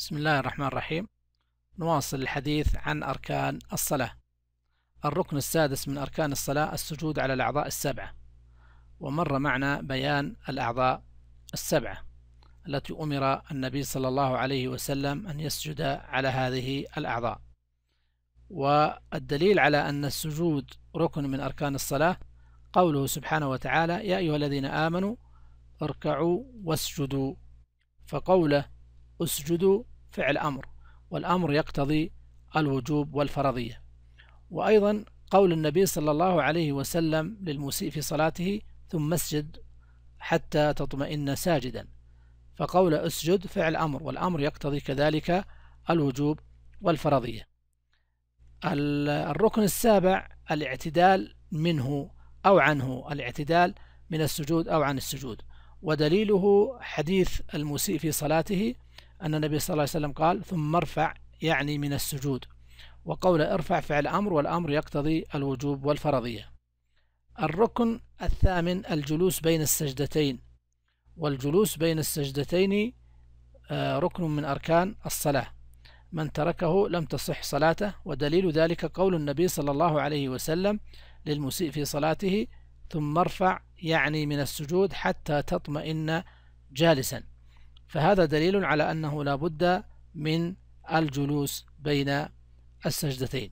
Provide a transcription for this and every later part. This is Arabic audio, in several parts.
بسم الله الرحمن الرحيم نواصل الحديث عن أركان الصلاة الركن السادس من أركان الصلاة السجود على الأعضاء السبعة ومر معنا بيان الأعضاء السبعة التي أمر النبي صلى الله عليه وسلم أن يسجد على هذه الأعضاء والدليل على أن السجود ركن من أركان الصلاة قوله سبحانه وتعالى يا أيها الذين آمنوا اركعوا واسجدوا فقوله اسجدوا فعل أمر والأمر يقتضي الوجوب والفرضية وأيضا قول النبي صلى الله عليه وسلم للمسيء في صلاته ثم اسجد حتى تطمئن ساجدا فقول اسجد فعل أمر والأمر يقتضي كذلك الوجوب والفرضية الركن السابع الاعتدال منه أو عنه الاعتدال من السجود أو عن السجود ودليله حديث المسيء في صلاته أن النبي صلى الله عليه وسلم قال ثم ارفع يعني من السجود وقول ارفع فعل أمر والأمر يقتضي الوجوب والفرضية الركن الثامن الجلوس بين السجدتين والجلوس بين السجدتين آه، ركن من أركان الصلاة من تركه لم تصح صلاته ودليل ذلك قول النبي صلى الله عليه وسلم للمسيء في صلاته ثم ارفع يعني من السجود حتى تطمئن جالسا فهذا دليل على أنه لا بد من الجلوس بين السجدتين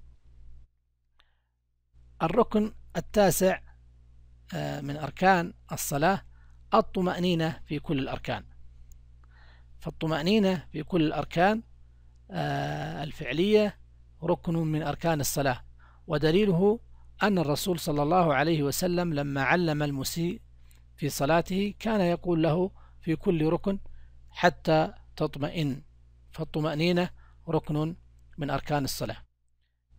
الركن التاسع آه، من أركان الصلاة الطمأنينة في كل الأركان فالطمأنينة في كل الأركان آه، الفعلية ركن من أركان الصلاة ودليله أن الرسول صلى الله عليه وسلم لما علم المسيء في صلاته كان يقول له في كل ركن حتى تطمئن فالطمأنينة ركن من أركان الصلاة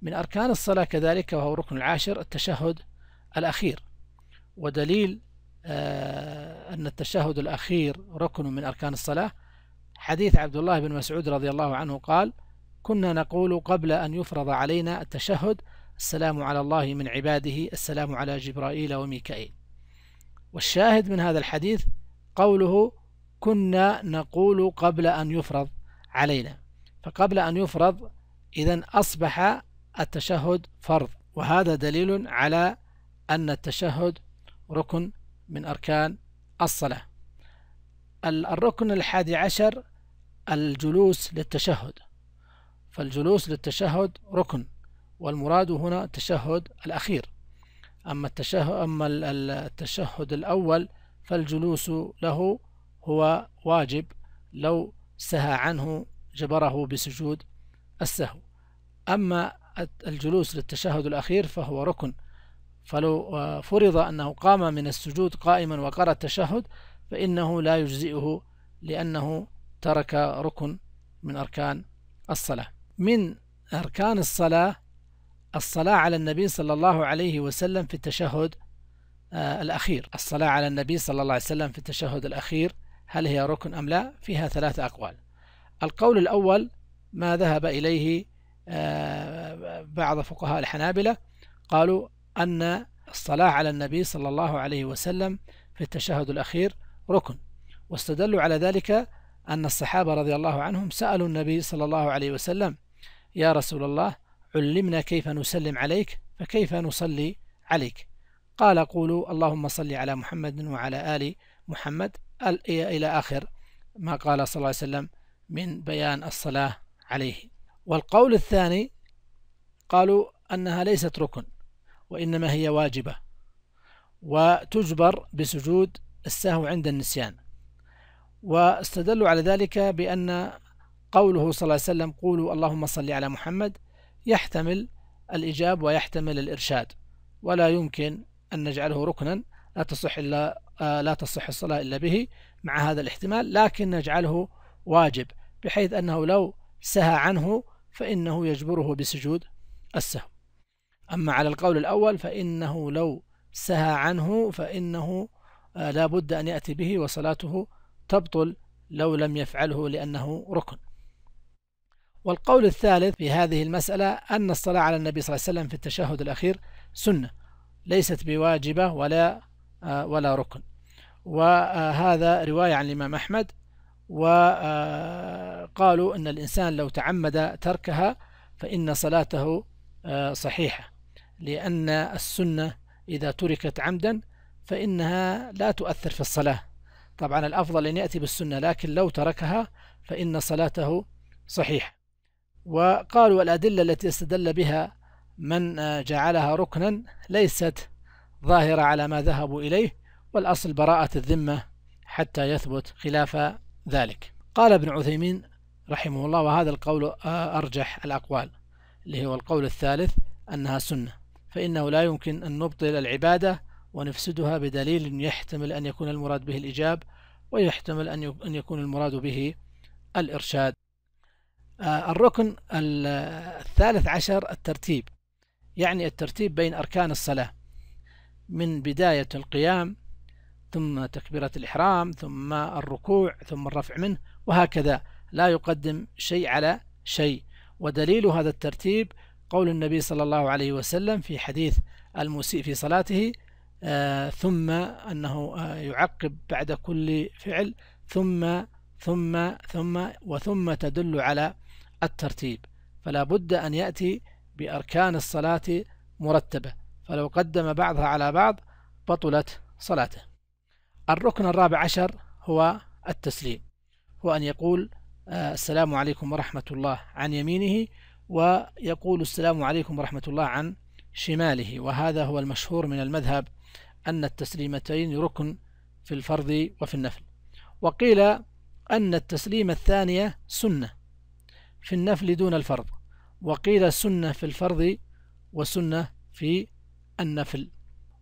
من أركان الصلاة كذلك وهو ركن العاشر التشهد الأخير ودليل آه، أن التشهد الأخير ركن من أركان الصلاة حديث عبد الله بن مسعود رضي الله عنه قال كنا نقول قبل أن يفرض علينا التشهد السلام على الله من عباده السلام على جبرائيل وميكائيل والشاهد من هذا الحديث قوله كنا نقول قبل أن يفرض علينا فقبل أن يفرض إذا أصبح التشهد فرض وهذا دليل على أن التشهد ركن من أركان الصلاة الركن الحادي عشر الجلوس للتشهد فالجلوس للتشهد ركن والمراد هنا التشهد الأخير أما التشهد, أما التشهد الأول فالجلوس له هو واجب لو سهى عنه جبره بسجود السهو أما الجلوس للتشهد الأخير فهو ركن فلو آه، فرض أنه قام من السجود قائما وقرأ التشهد فإنه لا يجزئه لأنه ترك ركن من أركان الصلاة من أركان الصلاة الصلاة على النبي صلى الله عليه وسلم في التشهد آه، الأخير الصلاة على النبي صلى الله عليه وسلم في التشهد الأخير هل هي ركن أم لا فيها ثلاثة أقوال القول الأول ما ذهب إليه آه، بعض فقهاء الحنابلة قالوا أن الصلاة على النبي صلى الله عليه وسلم في التشهد الأخير ركن واستدلوا على ذلك أن الصحابة رضي الله عنهم سألوا النبي صلى الله عليه وسلم يا رسول الله علمنا كيف نسلم عليك فكيف نصلي عليك قال قولوا اللهم صل على محمد وعلى آل محمد إلى آخر ما قال صلى الله عليه وسلم من بيان الصلاة عليه والقول الثاني قالوا أنها ليست ركن وإنما هي واجبة وتجبر بسجود السهو عند النسيان واستدلوا على ذلك بأن قوله صلى الله عليه وسلم قولوا اللهم صل على محمد يحتمل الإجاب ويحتمل الإرشاد ولا يمكن أن نجعله ركنا لا تصح إلا آه، لا تصح الصلاة إلا به مع هذا الاحتمال لكن نجعله واجب بحيث أنه لو سهى عنه فإنه يجبره بسجود السهو أما على القول الأول فإنه لو سهى عنه فإنه آه، لا بد أن يأتي به وصلاته تبطل لو لم يفعله لأنه ركن والقول الثالث في هذه المسألة أن الصلاة على النبي صلى الله عليه وسلم في التشهد الأخير سنة ليست بواجبة ولا آه، ولا ركن وهذا رواية عن الإمام أحمد وقالوا أن الإنسان لو تعمد تركها فإن صلاته آه، صحيحة لأن السنة إذا تركت عمدا فإنها لا تؤثر في الصلاة طبعا الأفضل أن يأتي بالسنة لكن لو تركها فإن صلاته صحيحة وقالوا الأدلة التي استدل بها من آه، جعلها ركنا ليست ظاهرة على ما ذهبوا إليه والأصل براءة الذمة حتى يثبت خلاف ذلك قال ابن عثيمين رحمه الله وهذا القول أرجح الأقوال اللي هو القول الثالث أنها سنة فإنه لا يمكن أن نبطل العبادة ونفسدها بدليل يحتمل أن يكون المراد به الإجاب ويحتمل أن يكون المراد به الإرشاد آه، الركن الثالث عشر الترتيب يعني الترتيب بين أركان الصلاة من بداية القيام ثم تكبيرة الإحرام ثم الركوع ثم الرفع منه وهكذا لا يقدم شيء على شيء ودليل هذا الترتيب قول النبي صلى الله عليه وسلم في حديث المسيء في صلاته آه، ثم أنه آه، يعقب بعد كل فعل ثم ثم ثم وثم تدل على الترتيب فلا بد أن يأتي بأركان الصلاة مرتبة فلو قدم بعضها على بعض بطلت صلاته الركن الرابع عشر هو التسليم هو أن يقول آه، السلام عليكم ورحمة الله عن يمينه ويقول السلام عليكم ورحمة الله عن شماله وهذا هو المشهور من المذهب أن التسليمتين ركن في الفرض وفي النفل وقيل أن التسليم الثانية سنة في النفل دون الفرض وقيل سنة في الفرض وسنة في النفل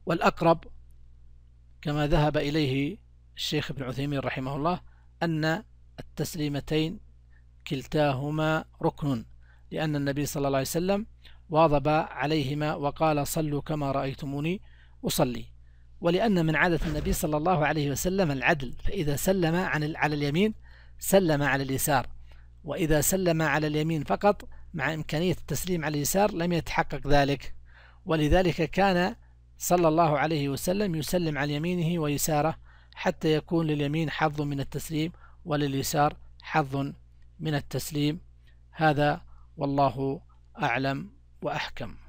والأقرب كما ذهب إليه الشيخ ابن عثيمين رحمه الله أن التسليمتين كلتاهما ركن لأن النبي صلى الله عليه وسلم واظب عليهما وقال صلوا كما رأيتموني أصلي ولأن من عادة النبي صلى الله عليه وسلم العدل فإذا سلم عن على اليمين سلم على اليسار وإذا سلم على اليمين فقط مع إمكانية التسليم على اليسار لم يتحقق ذلك ولذلك كان صلى الله عليه وسلم يسلم عن يمينه ويساره حتى يكون لليمين حظ من التسليم ولليسار حظ من التسليم هذا والله أعلم وأحكم